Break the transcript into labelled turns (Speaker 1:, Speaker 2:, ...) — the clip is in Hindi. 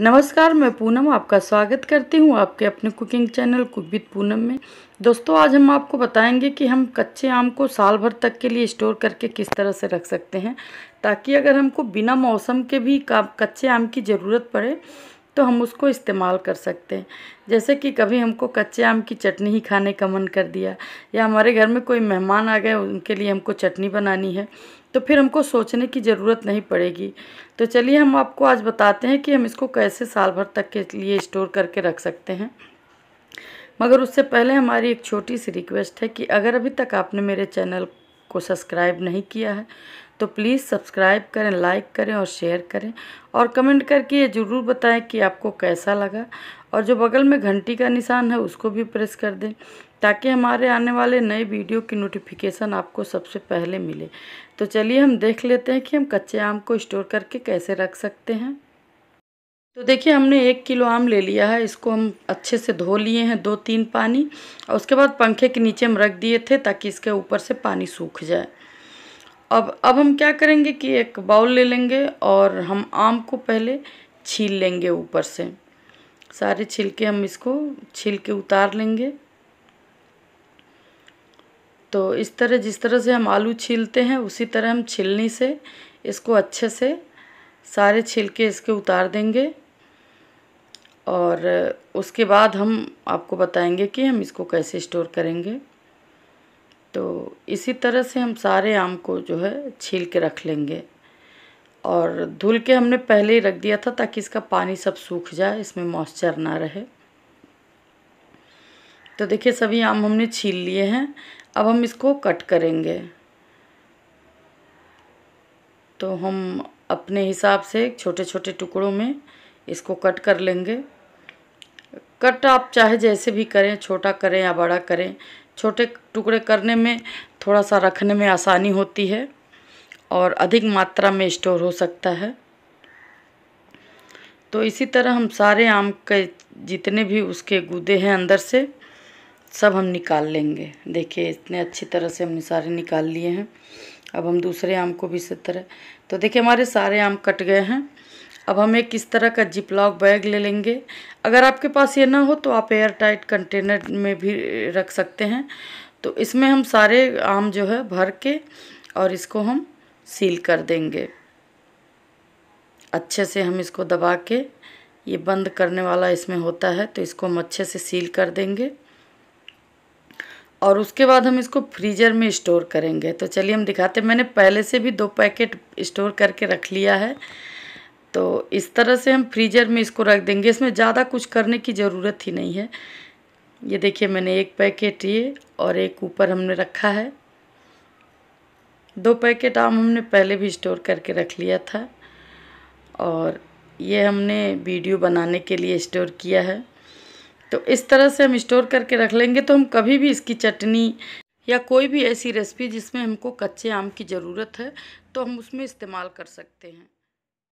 Speaker 1: नमस्कार मैं पूनम आपका स्वागत करती हूँ आपके अपने cooking channel cook with Poonam में दोस्तों आज हम आपको बताएंगे कि हम कच्चे आम को साल भर तक के लिए स्टोर करके किस तरह से रख सकते हैं ताकि अगर हमको बिना मौसम के भी कच्चे आम की ज़रूरत पड़े तो हम उसको इस्तेमाल कर सकते हैं जैसे कि कभी हमको कच्चे आम की चटनी ही खाने का मन कर दिया या हमारे घर में कोई मेहमान आ गए उनके लिए हमको चटनी बनानी है तो फिर हमको सोचने की ज़रूरत नहीं पड़ेगी तो चलिए हम आपको आज बताते हैं कि हम इसको कैसे साल भर तक के लिए स्टोर करके रख सकते हैं मगर उससे पहले हमारी एक छोटी सी रिक्वेस्ट है कि अगर अभी तक आपने मेरे चैनल को सब्सक्राइब नहीं किया है तो प्लीज़ सब्सक्राइब करें लाइक करें और शेयर करें और कमेंट करके ये ज़रूर बताएं कि आपको कैसा लगा और जो बगल में घंटी का निशान है उसको भी प्रेस कर दें ताकि हमारे आने वाले नए वीडियो की नोटिफिकेशन आपको सबसे पहले मिले तो चलिए हम देख लेते हैं कि हम कच्चे आम को स्टोर करके कैसे रख सकते हैं तो देखिए हमने एक किलो आम ले लिया है इसको हम अच्छे से धो लिए हैं दो तीन पानी और उसके बाद पंखे के नीचे हम रख दिए थे ताकि इसके ऊपर से पानी सूख जाए अब अब हम क्या करेंगे कि एक बाउल ले लेंगे और हम आम को पहले छील लेंगे ऊपर से सारे छिलके हम इसको छील के उतार लेंगे तो इस तरह जिस तरह से हम आलू छीलते हैं उसी तरह हम छिलनी से इसको अच्छे से सारे छिलके इसके उतार देंगे और उसके बाद हम आपको बताएंगे कि हम इसको कैसे स्टोर करेंगे तो इसी तरह से हम सारे आम को जो है छील के रख लेंगे और धुल के हमने पहले ही रख दिया था ताकि इसका पानी सब सूख जाए इसमें मॉइस्चर ना रहे तो देखिए सभी आम हमने छील लिए हैं अब हम इसको कट करेंगे तो हम अपने हिसाब से छोटे छोटे टुकड़ों में इसको कट कर लेंगे कट आप चाहे जैसे भी करें छोटा करें या बड़ा करें छोटे टुकड़े करने में थोड़ा सा रखने में आसानी होती है और अधिक मात्रा में स्टोर हो सकता है तो इसी तरह हम सारे आम के जितने भी उसके गुदे हैं अंदर से सब हम निकाल लेंगे देखिए इतने अच्छी तरह से हमने सारे निकाल लिए हैं अब हम दूसरे आम को भी इसी तरह तो देखिए हमारे सारे आम कट गए हैं अब हम एक किस तरह का जिपलॉक बैग ले लेंगे अगर आपके पास ये ना हो तो आप एयर टाइट कंटेनर में भी रख सकते हैं तो इसमें हम सारे आम जो है भर के और इसको हम सील कर देंगे अच्छे से हम इसको दबा के ये बंद करने वाला इसमें होता है तो इसको हम अच्छे से सील कर देंगे और उसके बाद हम इसको फ्रीज़र में स्टोर करेंगे तो चलिए हम दिखाते मैंने पहले से भी दो पैकेट स्टोर करके रख लिया है तो इस तरह से हम फ्रीज़र में इसको रख देंगे इसमें ज़्यादा कुछ करने की ज़रूरत ही नहीं है ये देखिए मैंने एक पैकेट ये और एक ऊपर हमने रखा है दो पैकेट आम हमने पहले भी स्टोर करके रख लिया था और ये हमने वीडियो बनाने के लिए स्टोर किया है तो इस तरह से हम स्टोर करके रख लेंगे तो हम कभी भी इसकी चटनी या कोई भी ऐसी रेसिपी जिसमें हमको कच्चे आम की ज़रूरत है तो हम उसमें इस्तेमाल कर सकते हैं